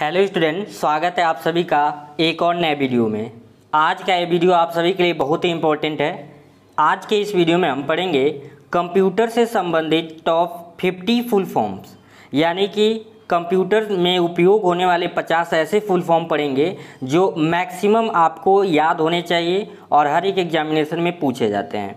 hello student स्वागत है आप सभी का एक और नए वीडियो में आज का ये वीडियो आप सभी के लिए बहुत ही इम्पोर्टेंट है आज के इस वीडियो में हम पढ़ेंगे कंप्यूटर से संबंधित टॉप फिफ्टी फुल फॉर्म्स यानी कि कंप्यूटर में उपयोग होने वाले 50 ऐसे फुल फॉर्म पढ़ेंगे जो मैक्सिमम आपको याद होने चाहिए और हर एक एग्जामिनेशन में पूछे जाते हैं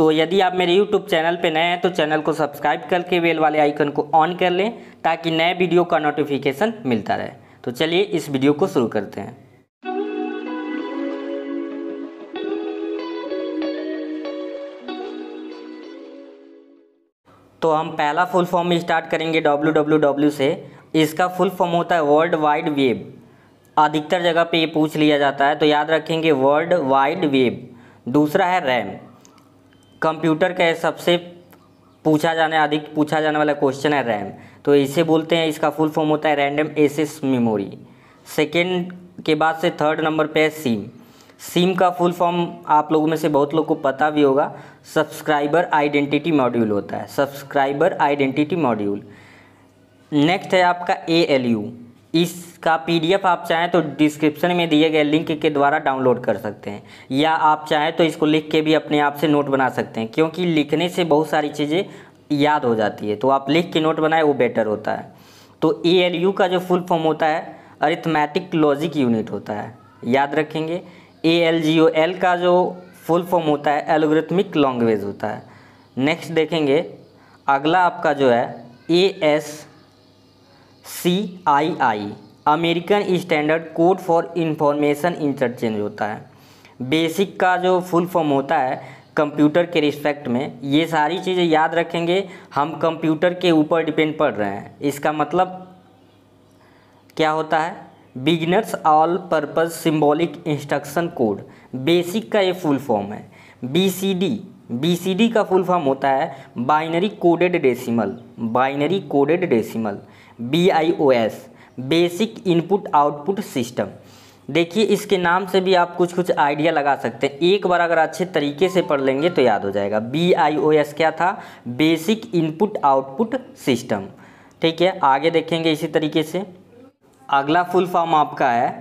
तो यदि आप मेरे YouTube चैनल पर नए हैं तो चैनल को सब्सक्राइब करके बेल वाले आइकन को ऑन कर लें ताकि नए वीडियो का नोटिफिकेशन मिलता रहे तो चलिए इस वीडियो को शुरू करते हैं तो हम पहला फुल फॉर्म स्टार्ट करेंगे डब्ल्यू डब्ल्यू डब्ल्यू से इसका फुल फॉर्म होता है वर्ल्ड वाइड वेब अधिकतर जगह पे ये पूछ लिया जाता है तो याद रखेंगे वर्ल्ड वाइड वेब दूसरा है रैम कंप्यूटर का सबसे पूछा जाने अधिक पूछा जाने वाला क्वेश्चन है रैम तो इसे बोलते हैं इसका फुल फॉर्म होता है रैंडम एसेस मेमोरी सेकेंड के बाद से थर्ड नंबर पे है सिम सिम का फुल फॉर्म आप लोगों में से बहुत लोग को पता भी होगा सब्सक्राइबर आइडेंटिटी मॉड्यूल होता है सब्सक्राइबर आइडेंटिटी मॉड्यूल नेक्स्ट है आपका ए एल यू इसका पीडीएफ आप चाहें तो डिस्क्रिप्शन में दिए गए लिंक के द्वारा डाउनलोड कर सकते हैं या आप चाहें तो इसको लिख के भी अपने आप से नोट बना सकते हैं क्योंकि लिखने से बहुत सारी चीज़ें याद हो जाती है तो आप लिख के नोट बनाए वो बेटर होता है तो ए का जो फुल फॉर्म होता है अरिथमेटिक लॉजिक यूनिट होता है याद रखेंगे A L G O L का जो फुल फॉर्म होता है एलोग्रिथमिक लैंग्वेज होता है नेक्स्ट देखेंगे अगला आपका जो है A S C I I American standard code for information interchange होता है बेसिक का जो फुल फॉर्म होता है कंप्यूटर के रिस्पेक्ट में ये सारी चीज़ें याद रखेंगे हम कंप्यूटर के ऊपर डिपेंड पड़ रहे हैं इसका मतलब क्या होता है beginners all purpose symbolic instruction code BASIC का ये फुल फॉर्म है B C D B C D का फुल फॉर्म होता है binary coded decimal binary coded decimal B I O S basic input output system देखिए इसके नाम से भी आप कुछ कुछ आइडिया लगा सकते हैं एक बार अगर अच्छे तरीके से पढ़ लेंगे तो याद हो जाएगा बी आई ओ एस क्या था बेसिक इनपुट आउटपुट सिस्टम ठीक है आगे देखेंगे इसी तरीके से अगला फुल फॉर्म आपका है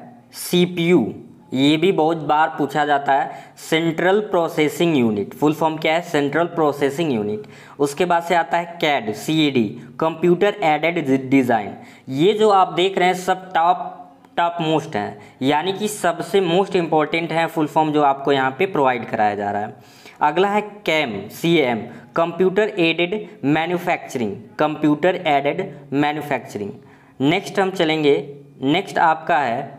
सी पी यू ये भी बहुत बार पूछा जाता है central processing unit full form क्या है सेंट्रल प्रोसेसिंग यूनिट उसके बाद से आता है CAD C computer aided design ये जो आप देख रहे हैं सब टॉप टॉप मोस्ट हैं यानी कि सबसे मोस्ट इंपॉर्टेंट है फुल फॉर्म जो आपको यहाँ पे प्रोवाइड कराया जा रहा है अगला है CAM C M computer aided manufacturing computer aided manufacturing next हम चलेंगे नेक्स्ट आपका है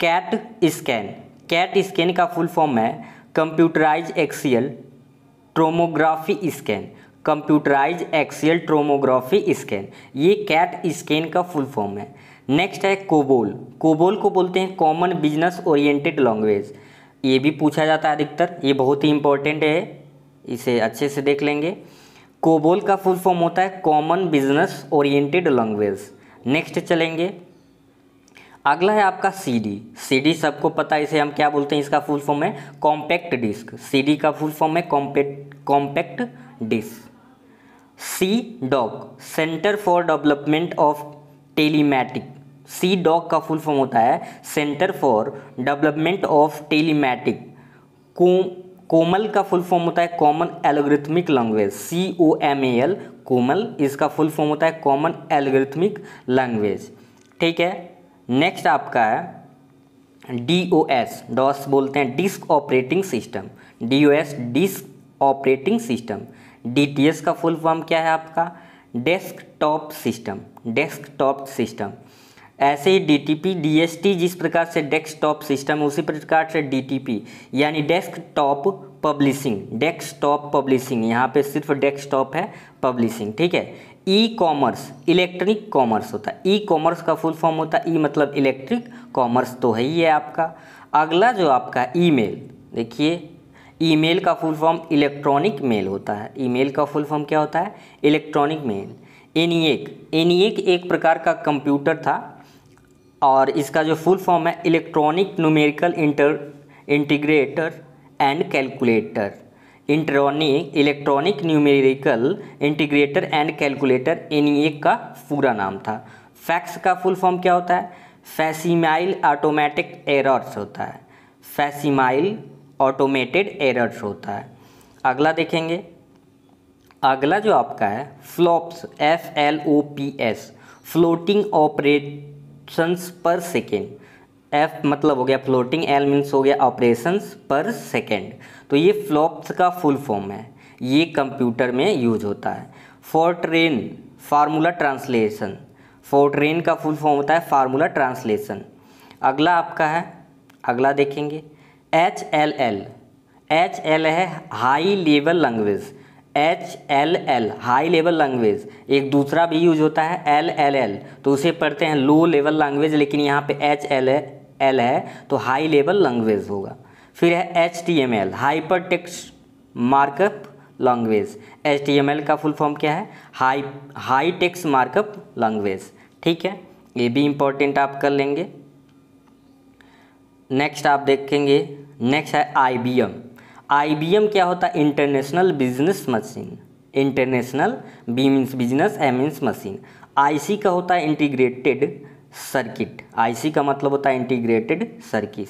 कैट स्कैन कैट स्कैन का फुल फॉर्म है computerise axial tomography scan computerise axial tomography scan ये कैट स्कैन का फुल फॉर्म है नेक्स्ट है कोबोल कोबोल को बोलते हैं कॉमन बिजनेस ओरिएंटेड लैंग्वेज ये भी पूछा जाता है अधिकतर ये बहुत ही इंपॉर्टेंट है इसे अच्छे से देख लेंगे कोबोल का फुल फॉर्म होता है common business oriented language next चलेंगे अगला है आपका सीडी सीडी सबको पता है इसे हम क्या बोलते हैं इसका फुल फॉर्म है कॉम्पैक्ट डिस्क सीडी का फुल फॉर्म है compact compact disc C DAC centre for development of telematic C DAC का फुल फॉर्म होता है centre for development of telematic COMAL का फुल फॉर्म होता है common algorithmic language C O M A L COMAL इसका full form होता है common algorithmic language ठीक है नेक्स्ट आपका है डी ओ एस डॉस बोलते हैं disk operating system D O S disk operating system D T S का फुल फॉर्म क्या है आपका डेस्कटॉप सिस्टम डेस्कटॉप सिस्टम ऐसे ही D T P D S T जिस प्रकार से डेस्कटॉप सिस्टम उसी प्रकार से डी टी पी यानी डेस्कटॉप पब्लिशिंग डेस्कटॉप पब्लिशिंग यहाँ पे सिर्फ डेस्कटॉप है पब्लिशिंग ठीक है ई कॉमर्स इलेक्ट्रॉनिक कॉमर्स होता है ई कॉमर्स का फुल फॉर्म होता है ई e मतलब इलेक्ट्रिक कॉमर्स तो है ही है आपका अगला जो आपका ईमेल देखिए ईमेल का फुल फॉर्म इलेक्ट्रॉनिक मेल होता है ईमेल का फुल फॉर्म क्या होता है इलेक्ट्रॉनिक मेल एनीएक एनीएक एक प्रकार का कंप्यूटर था और इसका जो फुल फॉर्म है electronic numerical inter integrator and calculator electronic electronic numerical integrator and calculator N का पूरा नाम था फैक्स का फुल फॉर्म क्या होता है फैसीमाइल ऑटोमेटिक एरर्स होता है फैसीमाइल ऑटोमेटेड एरर्स होता है अगला देखेंगे अगला जो आपका है flops F L O P S floating operations per second F मतलब हो गया फ्लोटिंग एल मीन्स हो गया ऑपरेशन पर सेकेंड तो ये फ्लॉप्स का फुल फॉर्म है ये कंप्यूटर में यूज होता है फोर्ट्रेन फार्मूला ट्रांसलेशन फोर्ट्रेन का फुल फॉर्म होता है फार्मूला ट्रांसलेशन अगला आपका है अगला देखेंगे H L L H L है high level language H L L high level language एक दूसरा भी यूज होता है एल एल एल तो उसे पढ़ते हैं लो लेवल लैंग्वेज लेकिन यहाँ पे एच एल एल है तो हाई लेवल लैंग्वेज होगा फिर है H T M L hyper text markup language H T M L का फुल फॉर्म क्या है high high text markup language ठीक है ये भी इम्पोर्टेंट आप कर लेंगे नेक्स्ट आप देखेंगे नेक्स्ट है I B M I B M क्या होता है international business machine international B means business A means machine I C का होता है इंटीग्रेटेड सर्किट आईसी का मतलब होता है इंटीग्रेटेड सर्किट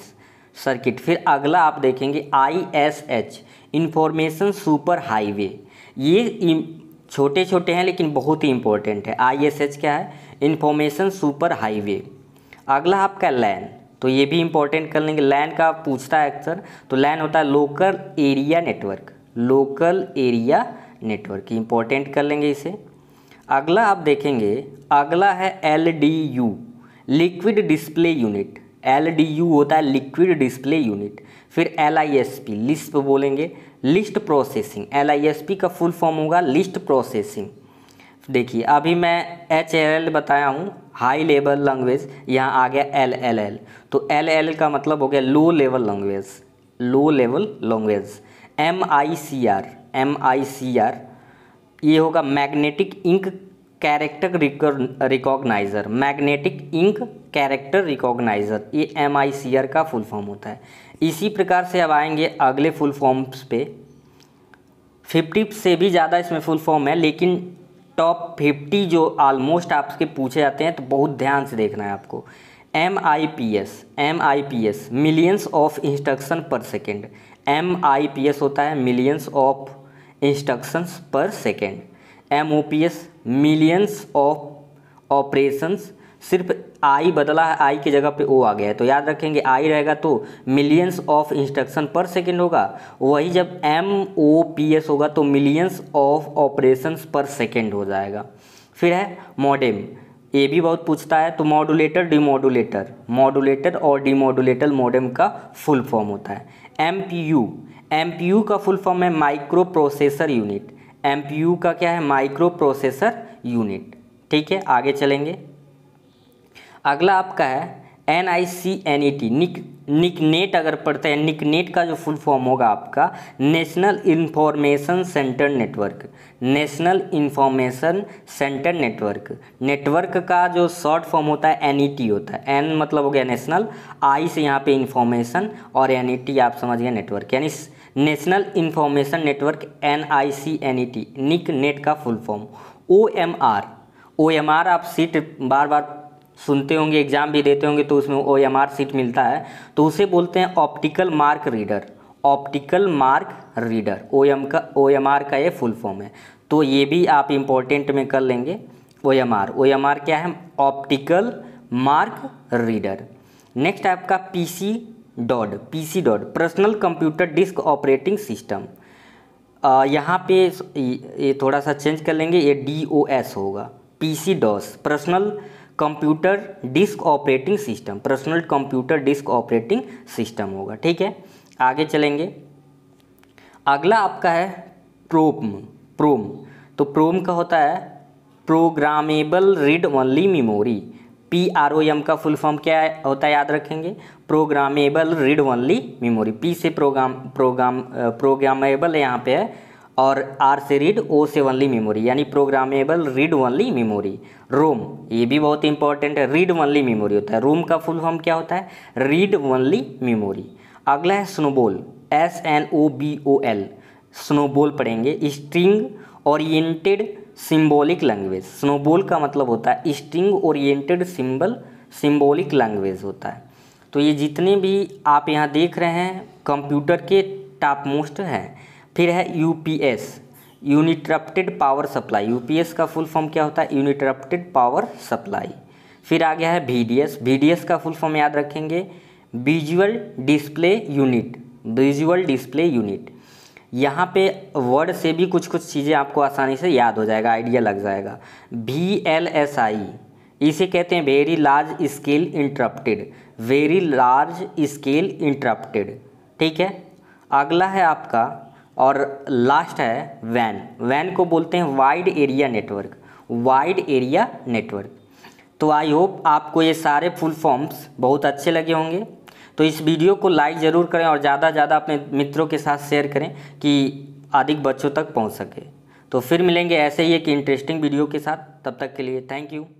सर्किट फिर अगला आप देखेंगे I S H information super highway ये छोटे छोटे हैं लेकिन बहुत ही इंपॉर्टेंट है आई एस एच क्या है इंफॉर्मेशन सुपर हाईवे अगला आपका लैन तो ये भी इंपॉर्टेंट कर लेंगे लैन का पूछता है अक्सर तो लैन होता है local area network local area network important कर लेंगे इसे अगला आप देखेंगे अगला है L D U liquid display unit L D U होता है लिक्विड डिस्प्ले यूनिट फिर L I S P list बोलेंगे list processing L I S P का फुल फॉर्म होगा लिस्ट प्रोसेसिंग देखिए अभी मैं एच एल एल बताया हूँ हाई लेवल लैंग्वेज यहाँ आ गया एल एल एल तो एल एल का मतलब हो गया low level language low level language M I C R M I C R ये होगा magnetic ink character recogniser magnetic ink character recogniser ये एम आई सी आर का full form होता है इसी प्रकार से अब आएंगे अगले फुल फॉर्म्स पे फिफ्टी से भी ज़्यादा इसमें फुल फॉर्म है लेकिन टॉप फिफ्टी जो आलमोस्ट आपके पूछे जाते हैं तो बहुत ध्यान से देखना है आपको M I P S M I P S millions of instruction per second M I P S होता है millions of instructions per second M O P S millions of operations सिर्फ आई बदला है आई की जगह पे ओ आ गया है तो याद रखेंगे आई रहेगा तो millions of instruction per second होगा वही जब एम ओ पी एस होगा तो millions of operations per second हो जाएगा फिर है मॉडेम ये भी बहुत पूछता है तो मॉडुलेटर डिमोडुलेटर मॉडुलेटर और डिमोडुलेटर मॉडेम का फुल फॉर्म होता है M P U M P U का फुल फॉर्म है माइक्रो प्रोसेसर यूनिट एम का क्या है माइक्रो प्रोसेसर यूनिट ठीक है आगे चलेंगे अगला आपका है N I C N E T NIC NICNET अगर पढ़ते हैं निकनेट का जो फुल फॉर्म होगा आपका national information centre network national information centre network network का जो शॉर्ट फॉर्म होता है एन e होता है एन मतलब हो गया नेशनल आई से यहाँ पे इन्फॉर्मेशन और एन e आप समझ गए नेटवर्क यानी national information network N I C N E T NIC net का full form O M R O M R आप सीट बार बार सुनते होंगे एग्ज़ाम भी देते होंगे तो उसमें ओ एम आर सीट मिलता है तो उसे बोलते हैं optical mark reader optical mark reader O M का ओ एम आर का ये फुल फॉर्म है तो ये भी आप इम्पोर्टेंट में कर लेंगे O M R O M R क्या है ऑप्टिकल मार्क रीडर नेक्स्ट आपका P C dot P C dot personal computer disk operating system यहाँ पे ये थोड़ा सा चेंज कर लेंगे ये डी ओ एस होगा P C DOS personal computer disk operating system personal computer disk operating system होगा ठीक है आगे चलेंगे अगला आपका है प्रोम प्रोम तो प्रोम का होता है programmable read only memory P R O M का फुल फॉर्म क्या होता है याद रखेंगे programmable read only memory P से प्रोग्राम प्रोग्राम प्रोग्रामेबल यहाँ पे है और आर से रीड ओ से वनली मेमोरी यानी programmable read only memory ROM ये भी बहुत इंपॉर्टेंट है रीड वनली मेमोरी होता है रोम का फुल फॉर्म क्या होता है रीड वनली मेमोरी अगला है SNOBOL S N O B O L SNOBOL पढ़ेंगे string oriented symbolic language SNOBOL का मतलब होता है string oriented symbol symbolic language होता है तो ये जितने भी आप यहाँ देख रहे हैं कंप्यूटर के टॉप मोस्ट हैं फिर है S uninterrupted power supply S का फुल फॉर्म क्या होता है यूनिटरप्टिड पावर सप्लाई फिर आ गया है वीडीएस एस का फुल फॉर्म याद रखेंगे visual display unit visual display unit यहाँ पे वर्ड से भी कुछ कुछ चीज़ें आपको आसानी से याद हो जाएगा आइडिया लग जाएगा वी एल एस आई इसे कहते हैं very large scale interrupted very large scale interrupted ठीक है अगला है आपका और लास्ट है वैन वैन को बोलते हैं wide area network wide area network तो आई होप आपको ये सारे फुल फॉर्म्स बहुत अच्छे लगे होंगे तो इस वीडियो को लाइक ज़रूर करें और ज़्यादा ज़्यादा अपने मित्रों के साथ शेयर करें कि अधिक बच्चों तक पहुंच सके तो फिर मिलेंगे ऐसे ही एक इंटरेस्टिंग वीडियो के साथ तब तक के लिए थैंक यू